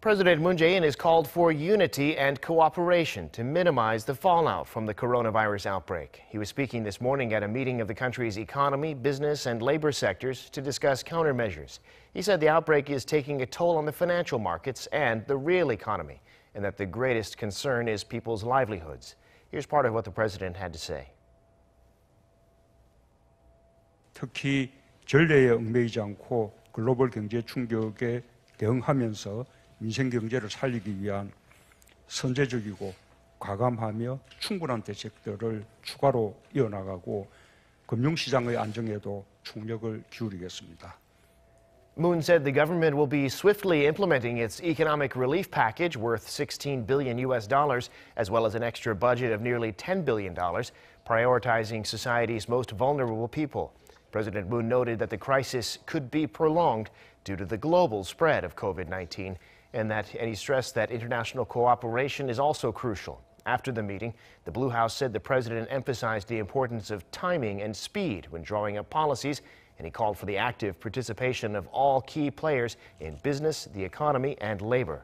President Moon Jae-in has called for unity and cooperation to minimize the fallout from the coronavirus outbreak. He was speaking this morning at a meeting of the country's economy, business, and labor sectors to discuss countermeasures. He said the outbreak is taking a toll on the financial markets and the real economy, and that the greatest concern is people's livelihoods. Here's part of what the president had to say. 특히 전례에 얽매이지 않고 글로벌 경제 충격에 대응하면서 민생 경제를 살리기 위한 선제적이고 과감하며 충분한 대책들을 추가로 이어나가고 금융시장의 안정에도 총력을 기울이겠습니다. Moon said the government will be swiftly implementing its economic relief package worth 16 billion U.S. dollars, as well as an extra budget of nearly 10 billion dollars, prioritizing society's most vulnerable people. President Moon noted that the crisis could be prolonged due to the global spread of COVID-19 and that he stressed that international cooperation is also crucial. After the meeting, the Blue House said the president emphasized the importance of timing and speed when drawing up policies, and he called for the active participation of all key players in business, the economy, and labor.